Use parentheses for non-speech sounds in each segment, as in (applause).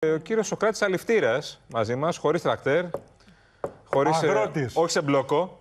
Ε, ο κύριος Σοκράτης Αληφτήρας μαζί μας, χωρίς τρακτέρ. Χωρίς. Ε, όχι σε μπλόκο.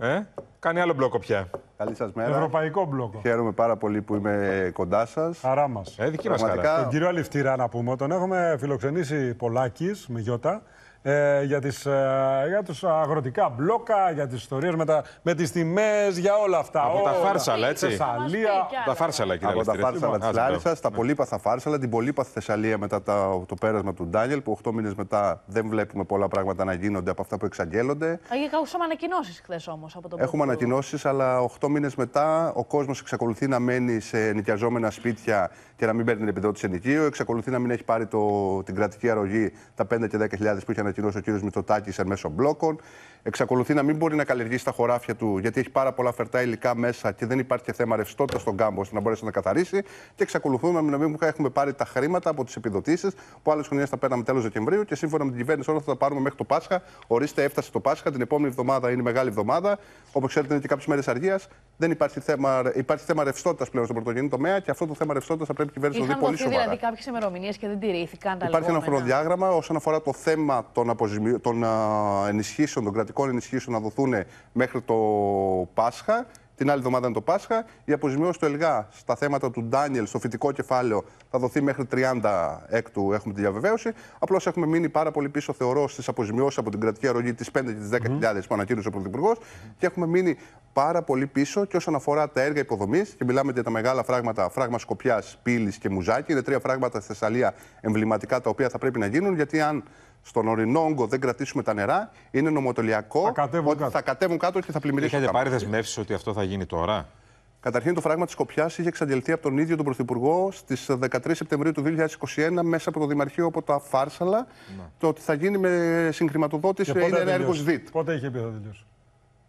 Ε, κάνει άλλο μπλόκο πια. Καλή σας μέρα. Ευρωπαϊκό μπλόκο. Χαίρομαι πάρα πολύ που είμαι κοντά σας. Χαρά μας. Ε, δική μας χαρά. Τον κύριο Αληφτήρα, να πούμε, τον έχουμε φιλοξενήσει πολλάκι με γιώτα ε, για, τις, ε, για τους αγροτικά μπλόκα, για τις ιστορίες με, τα, με τις τιμές, για όλα αυτά. Από όλα. τα φάρσαλα, έτσι. Θεσσαλία. Τα φάρσαλα, κύριε Από τα φάρσαλα της Λάρισας, τα πολύπαθα φάρσαλα, την πολύπαθη Θεσσαλία μετά τα, το πέρασμα του Ντάνιελ, που 8 μήνες μετά δεν βλέπουμε πολλά πράγματα να γίνονται από αυτά που εξαγγέλλονται. Ακούσαμε ανακοινώσεις χθες όμως από τον Έχουμε ανακοινώσεις, αλλά 8 μήνες μετά ο κόσμος εξακολουθεί να μένει σε νοικιαζόμενα σπίτια και να μην παίρνει την επιδότηση ενοικίου. Εξακολουθεί να μην έχει πάρει το, την κρατική αρρωγή τα 5 και 10.000 που είχε ανακοινώσει ο κ. Μητσοτάκης εν μέσω μπλόκων. Εξακολουθεί να μην μπορεί να καλλιεργήσει τα χωράφια του, γιατί έχει πάρα πολλά φερτά υλικά μέσα και δεν υπάρχει και θέμα ρευστότητα στον κάμπο ώστε να μπορέσει να καθαρίσει. Και εξακολουθούμε να μην έχουμε πάρει τα χρήματα από τις επιδοτήσεις που άλλες χρονιές τα παίρναμε τέλος Δεκεμβρίου και σύμφωνα με την κυβέρνηση όλα θα τα πάρουμε μέχρι το Πάσχα. Ορίστε, έφτασε το Πάσχα. Την επόμενη εβδομάδα είναι μεγάλη εβδομάδα. Όπως ξέρετε, είναι και κάποιες μέρες αργίας. Δεν υπάρχει θέμα, υπάρχει θέμα ρευστότητας πλέον στον πρωτογενή τομέα και αυτό το θέμα ρευστότητας θα πρέπει η κυβέρνηση να δει πολύ δηλαδή σοβαρά. κάποιες και δεν τηρήθηκαν Υπάρχει ένα χρονοδιάγραμμα όσον αφορά το θέμα των, αποζημι... των ενισχύσεων, των κρατικών ενισχύσεων να δοθούν μέχρι το Πάσχα. Την άλλη εβδομάδα είναι το Πάσχα. Η αποζημίωση του ΕΛΓΑ στα θέματα του Ντάνιελ, στο φοιτικό κεφάλαιο, θα δοθεί μέχρι 30 έκτου, έχουμε τη διαβεβαίωση. Απλώς έχουμε μείνει πάρα πολύ πίσω, θεωρώ, στις αποζημιώσεις από την κρατική αρρωγή της 5 και τι 10.000 mm. που ανακοίνωσε ο Πρωθυπουργός. Και έχουμε μείνει πάρα πολύ πίσω και όσον αφορά τα έργα υποδομής. Και μιλάμε για τα μεγάλα φράγματα, φράγμα Σκοπιάς, Πύλης και μουζάκι. Είναι τρία φράγματα στη Θεσσαλία εμβληματικά τα οποία θα πρέπει να γίνουν, γιατί αν στον ορεινό όγκο δεν κρατήσουμε τα νερά, είναι νομοτελειακό θα κατέβουν ότι κάτω. θα κάτω και θα πλημμυρίσουν. Είχατε πάρει δεσμεύσεις ότι αυτό θα γίνει τώρα. Καταρχήν, το φράγμα της Σκοπιάς είχε εξαντληθεί από τον ίδιο τον Πρωθυπουργό στις 13 ε, Σεπτεμβρίου του 2021 μέσα από το Δημαρχείο από τα Φάρσαλα. Ναι. Το ότι θα γίνει με συγχρηματοδότηση είναι ένα έργο ΔΙΤ. Πότε είχε πει θα τελειώσει.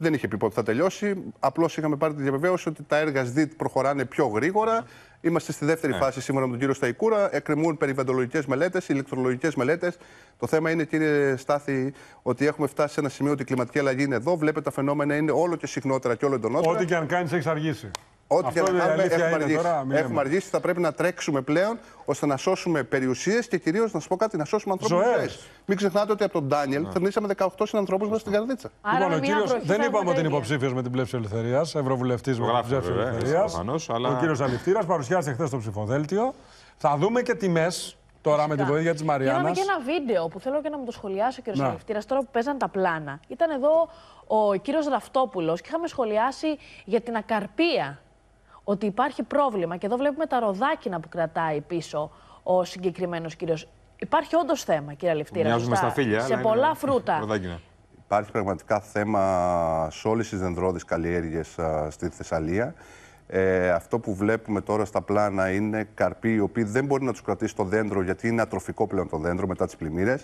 Δεν είχε πει πότε θα τελειώσει. Απλώς είχαμε πάρει τη διαβεβαίωση ότι τα έργα ΣΔΙΤ προχωράνε πιο γρήγορα. Είμαστε στη δεύτερη ναι. φάση σήμερα με τον κύριο Σταϊκούρα. Εκκρεμούν περιβαλλοντολογικές μελέτες, ηλεκτρολογικές μελέτες. Το θέμα είναι, κύριε Στάθη, ότι έχουμε φτάσει σε ένα σημείο ότι η κλιματική αλλαγή είναι εδώ. Βλέπετε τα φαινόμενα είναι όλο και συχνότερα και όλο εντονότερα. Ό,τι και αν κάνεις, έχεις αργήσει. Ό,τι και να κάνουμε έχουμε αργήσει. έχουμε αργήσει. Θα πρέπει να τρέξουμε πλέον ώστε να σώσουμε περιουσίες και κυρίως, να σας πω κάτι, να σώσουμε ανθρώπου ζωέ. Μην ξεχνάτε ότι από τον Ντάνιελ ναι. θερνήσαμε 18 συνανθρώπους μας στην καρδίτσα. Λοιπόν, ο κύριο δεν είπαμε ότι είναι υποψήφιος με την πλεύση ελευθερίας, ευρωβουλευτής με την πλεύση ελευθερία. Ο κύριος Αληφτήρας παρουσιάζει χθες το ψηφοδέλτιο. Θα δούμε και τιμές Τώρα με τη βοήθεια της Μαριάννας. Είδαμε και ένα βίντεο που θέλω και να μου το σχολιάσει ο κύριος Σαλευτήρα τώρα που παίζαν τα πλάνα. Ήταν εδώ ο κύριος Ραυτόπουλο και είχαμε σχολιάσει για την ακαρπία ότι υπάρχει πρόβλημα. Και εδώ βλέπουμε τα ροδάκινα που κρατάει πίσω ο συγκεκριμένος κύριος. Υπάρχει όντως θέμα, κύριε Λευτήρα. Μοιάζουμε Σε πολλά (laughs) φρούτα. Ροδάκινα. Υπάρχει πραγματικά θέμα σε όλες τις δενδρώδεις καλλιέργειες στη Θεσσαλία. Ε, αυτό που βλέπουμε τώρα στα πλάνα είναι καρποί οι οποίοι δεν μπορεί να τους κρατήσει το δέντρο γιατί είναι ατροφικό πλέον το δέντρο μετά τις πλημμύρες.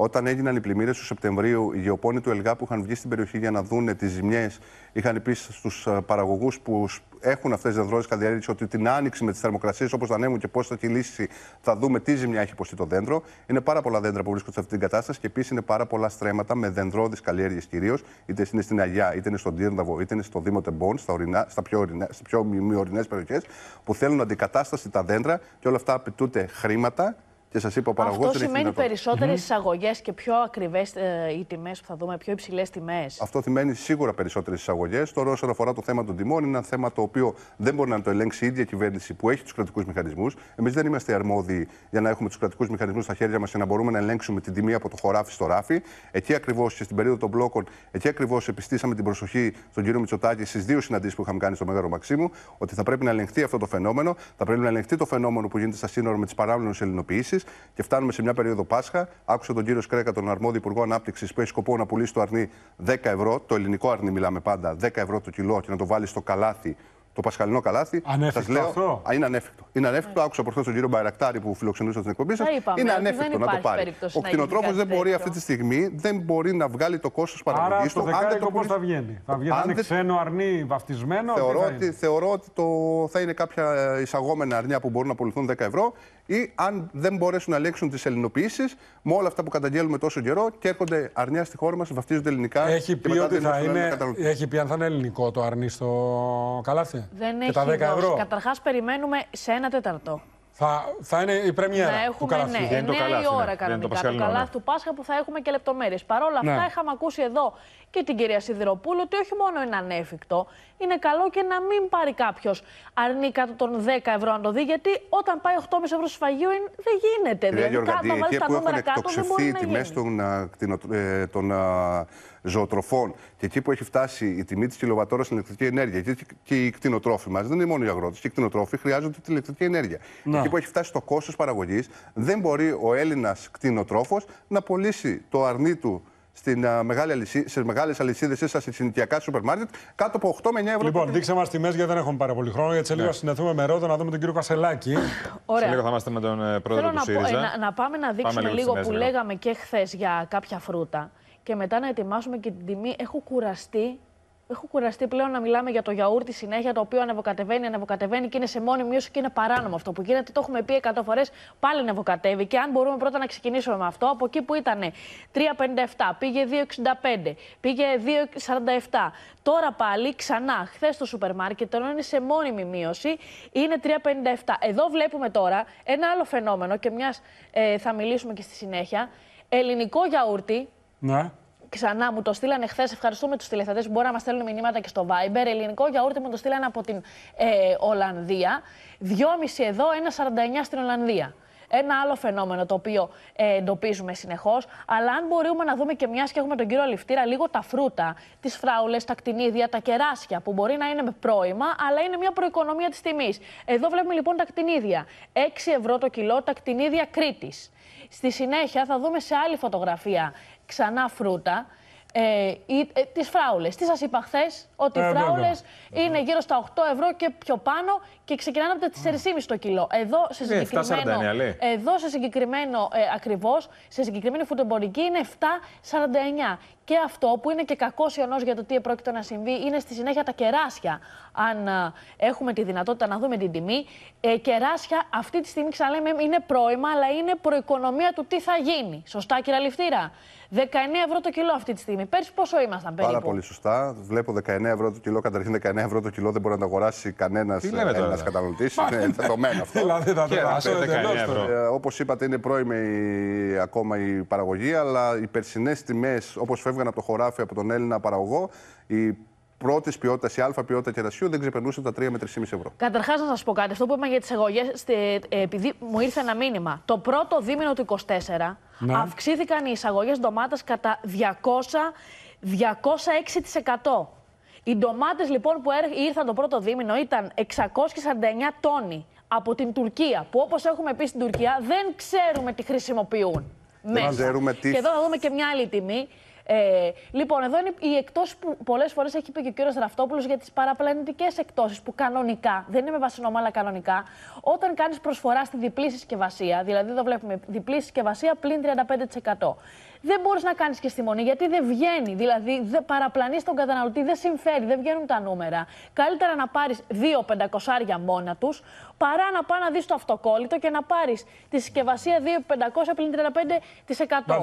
Όταν έγιναν οι πλημμύρες του Σεπτεμβρίου, οι γεωπόνοι του Ελγά που είχαν βγει στην περιοχή για να δούνε τις ζημιές, είχαν πει στους ε, παραγωγούς που έχουν αυτές τις δεδρώσει καθιέρωση ότι την άνοιξη με τις θερμοκρασίες όπως θα ανέβουν και πώς θα κυλήσει, θα δούμε τι ζημιά έχει υποστεί το δέντρο. Είναι πάρα πολλά δέντρα που βρίσκονται σε αυτή την κατάσταση και επίσης είναι πάρα πολλά στρέμματα με δεντρώδει καλλιέργειες κυρίως, είτε είναι στην Αγιά, είτε είναι στον Τύρνταβο, είτε είναι στο Δήμο Τεμπών, στα, ορεινά, στα πιο, ορεινά, πιο περιοχές, που θέλουν αντικατάσταση τα δέντρα και όλα αυτά απαιτούνται χρήματα και σας είπα, Αυτό σημαίνει περισσότερε εισαγωγές και πιο ακριβές ε, οι τιμές που θα δούμε, πιο υψηλές τιμές. Αυτό σημαίνει σίγουρα περισσότερες εισαγωγές. Τώρα, όσον αφορά το θέμα των τιμών, είναι ένα θέμα το οποίο δεν μπορεί να το ελέγξει η ίδια κυβέρνηση που έχει τους κρατικούς μηχανισμούς. Εμείς δεν είμαστε αρμόδιοι για να έχουμε τους κρατικούς μηχανισμούς στα χέρια μας και να μπορούμε να ελέγξουμε την τιμή από το χωράφι στο ράφι. Εκεί ακριβώς και στην περίοδο των μπλόκων, εκεί ακριβώς επιστήσαμε την προσοχή στον κύριο Μητσοτάκη στις δύο συναντήσεις που είχαμε κάνει στο Μέγαρο Μαξίμου ότι θα πρέπει να ελεγχθεί αυτό το φαινόμενο, θα πρέπει να ελεγχθεί το φαινόμενο που γίνεται στα σύνορα με τις παράλληλες ελληνοποιήσεις και φτάνουμε σε μια περίοδο Πάσχα. Άκουσα τον κύριο Σκρέκα, τον αρμόδιο Υπουργό Ανάπτυξης, που έχει σκοπό να πουλήσει το αρνί 10 ευρώ, το ελληνικό αρνί μιλάμε πάντα, 10 ευρώ το κιλό και να το βάλει στο καλάθι το πασχαλινό καλάθι. Ανέφικτο σας λέω, αυτό. Α, είναι ανέφικτο. Είναι ανέφικτο. Άκουσα προχθές τον κύριο Μπαϊρακτάρη που φιλοξενούσε την εκπομπή σα. Είναι ανέφικτο να το πάρει. Ο κτηνοτρόφο δεν μπορεί αυτή τη στιγμή δεν μπορεί να βγάλει το κόστος παραγωγής του. Άρα το πώς θα βγαίνει. Θα βγαίνει αν ξένο αρνί βαφτισμένο. Θεωρώ ότι, θεωρώ ότι το, θα είναι κάποια εισαγόμενα αρνιά που μπορούν να απολυθούν 10 ευρώ ή αν δεν μπορέσουν να ελέγξουν τις ελληνοποιήσεις, με όλα αυτά που καταγγέλουμε τόσο καιρό και έρχονται αρνιά στη χώρα μας, βαφτίζονται ελληνικά. Έχει πει θα είναι. Έχει πει αν θα είναι ελληνικό το αρνί στο καλάθι. Δεν και έχει ευρώ. Καταρχάς, περιμένουμε σε ένα τέταρτο. Θα, θα είναι η πρεμιέρα να έχουμε, του ναι, καλάθι. Ναι, είναι η ώρα κανονικά του ναι. καλάθι του Πάσχα που θα έχουμε και λεπτομέρειες. Παρ' όλα ναι. αυτά είχαμε ακούσει εδώ και την κυρία Σιδηροπούλου ότι όχι μόνο είναι ανέφικτο, είναι καλό και να μην πάρει κάποιος αρνή κάτω των 10 ευρώ να το δει, γιατί όταν πάει 8,5 ευρώ σφαγείο δεν γίνεται. Κυρία δηλαδή, κάτω εκεί που έχουν εκτοξευθεί οι τιμές των, ε, των, των ζωοτροφών και εκεί που έχει φτάσει η τιμή της κιλοβατόρας στην ηλεκτρική ενέργεια και, και οι κτηνοτρόφοι μας, δεν είναι μόνο οι αγρότες, και οι κτηνοτρόφοι χρειάζονται την ηλεκτρική ενέργεια. Να. Εκεί που έχει φτάσει το κόστος παραγωγής, δεν μπορεί ο Έλληνας κτηνοτρόφος να πωλήσει το αρνί του στην, μεγάλη σε μεγάλες αλυσίδες ή στα συνοικιακά σούπερ μάρκετ κάτω από 8 με 9 ευρώ. Λοιπόν, δείξτε μας τιμές γιατί δεν έχουμε πάρα πολύ χρόνο. Γιατί σε λίγο ναι. συνεθούμε με ρόδο να δούμε τον κύριο Κασελάκη. Ωραία. Σε θα είμαστε με τον ε, ε, να, να, πάμε να δείξουμε πάμε λίγο που λέγαμε και χθες για κάποια φρούτα και μετά να ετοιμάσουμε και την τιμή. Έχω κουραστεί. Έχω κουραστεί πλέον να μιλάμε για το γιαούρτι συνέχεια, το οποίο ανεβοκατεβαίνει, ανεβοκατεβαίνει και είναι σε μόνη μείωση και είναι παράνομο αυτό που γίνεται. Το έχουμε πει 100 φορές, πάλι ανεβοκατεύει. Και αν μπορούμε πρώτα να ξεκινήσουμε με αυτό, από εκεί που ήταν 3,57, πήγε 2,65, πήγε 2,47. Τώρα πάλι ξανά, χθες στο σούπερ μάρκετ, ενώ είναι σε μόνιμη μείωση, είναι 3,57. Εδώ βλέπουμε τώρα ένα άλλο φαινόμενο και μιας ε, θα μιλήσουμε και στη συνέχεια. Ελληνικό γιαούρτι, ναι ξανά μου το στείλανε χθες. Ευχαριστούμε τους τηλεθετέ που μπορούν να μας στέλνουν μηνύματα και στο Viber. Ελληνικό γιαούρτι μου το στείλανε από την ε, Ολλανδία. 2,5 εδώ, 1,49 στην Ολλανδία. Ένα άλλο φαινόμενο το οποίο ε, εντοπίζουμε συνεχώς. Αλλά αν μπορούμε να δούμε και μιας και έχουμε τον κύριο Λιφτήρα λίγο τα φρούτα, τις φράουλες, τα κτηνίδια, τα κεράσια, που μπορεί να είναι με πρόημα, αλλά είναι μια προοικονομία της τιμής. Εδώ βλέπουμε λοιπόν τα κτηνίδια. 6 ευρώ το κιλό τα κτηνίδια Κρήτης. Στη συνέχεια θα δούμε σε άλλη φωτογραφία ξανά φρούτα. Ε, ε, τις φράουλες. Τι σας είπα χθες, ότι οι ε, ναι, φράουλες ναι. είναι γύρω στα 8 ευρώ και πιο πάνω και ξεκινάνε από τα 4,5 το κιλό. Εδώ σε ναι, συγκεκριμένο, εδώ σε συγκεκριμένο ε, ακριβώς, σε συγκεκριμένη φουτεμπορική είναι 7,49. Και αυτό που είναι και κακός ιονό για το τι επρόκειτο να συμβεί είναι στη συνέχεια τα κεράσια. Αν ε, έχουμε τη δυνατότητα να δούμε την τιμή. Ε, κεράσια αυτή τη στιγμή ξαναλέμε είναι πρόημα, αλλά είναι προοικονομία του τι θα γίνει. Σωστά, κύριε Ληφτήρα. 19 ευρώ το κιλό αυτή τη στιγμή. Πέρσι πόσο ήμασταν περίπου. Πάρα πολύ σωστά. Βλέπω 19 ευρώ το κιλό. Καταρχήν 19 ευρώ το κιλό δεν μπορεί να το αγοράσει κανένας δηλαδή? καταναλωτής. Είναι δεδομένο αυτό. Δηλαδή θα ε, Όπως είπατε, είναι πρώιμη ακόμα η παραγωγή, αλλά οι περσινές τιμές, όπως φεύγουν από το χωράφι από τον Έλληνα παραγωγό, η πρώτη ποιότητα ή αλφα ποιότητα κερασιού δεν ξεπερνούσε τα 3 με 3,5 ευρώ. Καταρχάς, να σας πω κάτι. Αυτό που είπαμε για τις εγωγέ, ε, επειδή μου ήρθε ένα μήνυμα. Το πρώτο δίμηνο του 24 ναι. αυξήθηκαν οι εισαγωγές ντομάτας κατά 200, 206%. Οι ντομάτες λοιπόν που ήρθαν το πρώτο δίμηνο ήταν 649 τόνοι από την Τουρκία, που όπως έχουμε πει στην Τουρκία δεν ξέρουμε τι χρησιμοποιούν. Μέσα. ξέρουμε τι... Και εδώ θα δούμε και μια άλλη τιμή. Ε, λοιπόν, εδώ είναι η εκτός που πολλές φορές έχει πει και ο κύριος Ραφτόπουλος για τις παραπλανητικές εκτόσεις που κανονικά, δεν είναι με αλλά κανονικά, όταν κάνεις προσφορά στη διπλή συσκευασία, δηλαδή εδώ βλέπουμε διπλή συσκευασία πλην 35%. Δεν μπορείς να κάνεις και στη μονή γιατί δεν βγαίνει. Δηλαδή, δε, παραπλανείς τον καταναλωτή, δεν συμφέρει, δεν βγαίνουν τα νούμερα. Καλύτερα να πάρεις δύο πεντακοσάρια μόνα τους, παρά να πάει να δεις το αυτοκόλλητο και να πάρεις τη συσκευασία 2.500 πλην 35%.